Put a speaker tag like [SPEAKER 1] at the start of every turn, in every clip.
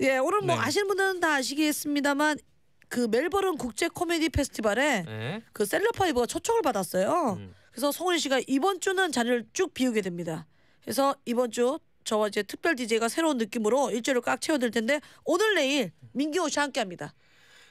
[SPEAKER 1] 예, 오늘 뭐 네. 아시는 분들은 다 아시겠습니다만 그 멜버른 국제 코미디 페스티벌에 네. 그 셀럽파이브가 초청을 받았어요. 음. 그래서 성훈 씨가 이번 주는 자리를 쭉 비우게 됩니다. 그래서 이번 주 저와 이제 특별 DJ가 새로운 느낌으로 일주일을 꽉 채워드릴 텐데 오늘 내일 민규호 씨와 함께합니다.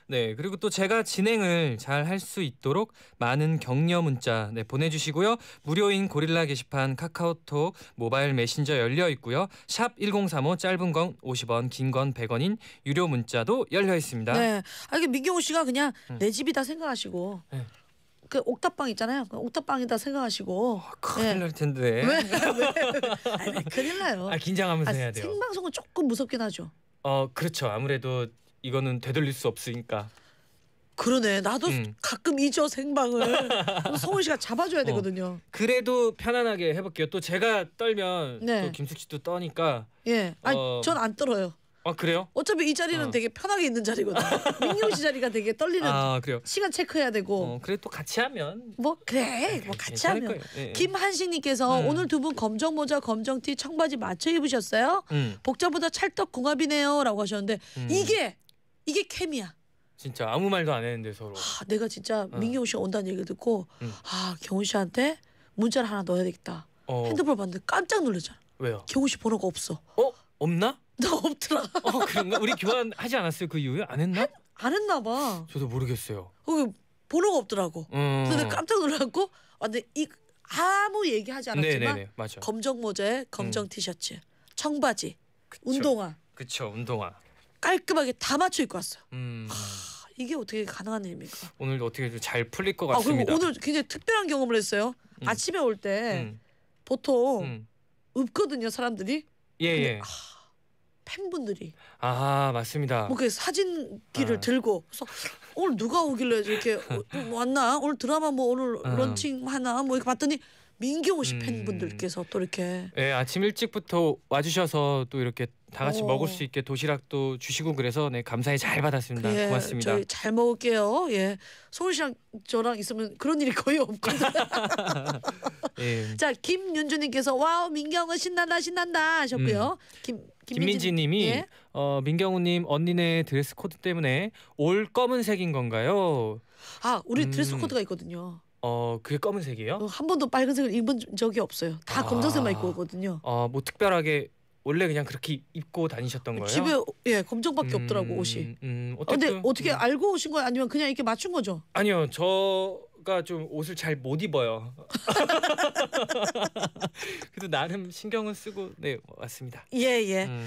[SPEAKER 2] 네, 그리고 또 제가 진행을 잘 할 수 있도록 많은 격려 문자 네, 보내주시고요. 무료인 고릴라 게시판 카카오톡 모바일 메신저 열려 있고요. 샵 1035 짧은 건 50원, 긴 건 100원인 유료 문자도 열려 있습니다. 네,
[SPEAKER 1] 아, 이게 민경호 씨가 그냥 음. 내 집이다 생각하시고 네. 그 옥탑방 있잖아요. 그 옥탑방이다 생각하시고. 아, 큰일 네. 날
[SPEAKER 2] 텐데. 왜? 왜? 아니, 큰일 나요. 아, 긴장하면서 아, 해야 돼요.
[SPEAKER 1] 생방송은 조금 무섭긴 하죠.
[SPEAKER 2] 어, 그렇죠. 아무래도 이거는 되돌릴 수 없으니까.
[SPEAKER 1] 그러네. 나도 음. 가끔 잊어 생방을. 성훈 씨가 잡아줘야 어. 되거든요.
[SPEAKER 2] 어. 그래도 편안하게 해볼게요. 또 제가 떨면 네. 또 김숙 씨도 떠니까.
[SPEAKER 1] 예. 아니 어... 전안 떨어요. 아 그래요? 어차피 이 자리는 어. 되게 편하게 있는 자리거든. 민경 씨 자리가 되게 떨리는. 아 그래요. 시간 체크해야 되고.
[SPEAKER 2] 어, 그래 또 같이 하면.
[SPEAKER 1] 뭐 그래 아, 뭐 같이 하면. 네. 김한식님께서 음. 오늘 두 분 검정 모자, 검정 티, 청바지 맞춰 입으셨어요? 음. 복장보다 찰떡궁합이네요라고 하셨는데 음. 이게 이게 케미야.
[SPEAKER 2] 진짜 아무 말도 안 했는데 서로. 아,
[SPEAKER 1] 내가 진짜 어. 민경씨 온다는 얘기 듣고 음. 아 경호 씨한테 문자를 하나 넣어야 겠다 어. 핸드폰 봤는데 깜짝 놀랐잖아.
[SPEAKER 2] 왜요? 경호 씨 번호가 없어. 어? 없나? 나 없더라. 어 그런가? 우리 교환하지 않았어요 그 이후에 안 했나? 했,
[SPEAKER 1] 안 했나 봐.
[SPEAKER 2] 저도 모르겠어요. 어, 번호가 없더라고. 음. 그래 깜짝
[SPEAKER 1] 놀랐고 아, 근데 이 아무 얘기하지 않았지만 네네네, 검정 모자에 검정 음. 티셔츠, 청바지, 그쵸. 운동화.
[SPEAKER 2] 그쵸 운동화.
[SPEAKER 1] 깔끔하게 다 맞춰 입고 왔어요. 음. 하, 이게 어떻게 가능한 일입니까?
[SPEAKER 2] 오늘 어떻게 좀잘 풀릴 것 아, 같습니다. 그리고 오늘
[SPEAKER 1] 굉장히 특별한 경험을 했어요. 음. 아침에 올때 음. 보통 음. 없거든요 사람들이 예 예. 팬분들이
[SPEAKER 2] 아 맞습니다. 뭐그
[SPEAKER 1] 사진기를 아. 들고 그래서 오늘 누가 오길래 이렇게 왔나 오늘 드라마 뭐 오늘 아. 런칭 하나 뭐 이렇게 봤더니 민경호 씨 음. 팬분들께서 또 이렇게
[SPEAKER 2] 네 아침 일찍부터 와주셔서 또 이렇게 다 같이 오. 어. 먹을 수 있게 도시락도 주시고 그래서 네 감사히 잘 받았습니다. 예, 고맙습니다. 저희
[SPEAKER 1] 잘 먹을게요. 예, 서울 시장 저랑 있으면 그런 일이 거의 없거든요. 예. 자 김윤주님께서 와우 민경호 신난다 신난다 하셨고요. 음. 김 김민지님이 예?
[SPEAKER 2] 어, 민경우님 언니네 드레스 코드 때문에 올 검은색인 건가요?
[SPEAKER 1] 아 우리 음. 드레스 코드가 있거든요.
[SPEAKER 2] 어 그게 검은색이에요? 어,
[SPEAKER 1] 한 번도 빨간색을 입은
[SPEAKER 2] 적이 없어요.
[SPEAKER 1] 다 아. 검정색만 입고 오거든요.
[SPEAKER 2] 아뭐 어, 특별하게 원래 그냥 그렇게 입고 다니셨던 거예요? 집에 예
[SPEAKER 1] 검정밖에 음, 없더라고 옷이. 음, 어쨌든, 어, 근데 어떻게 음. 알고 오신 거예요? 아니면 그냥 이렇게 맞춘 거죠?
[SPEAKER 2] 아니요 저가 좀 옷을 잘 못 입어요. 그래도 나름 신경은 쓰고 네 왔습니다.
[SPEAKER 1] 예 예. 음.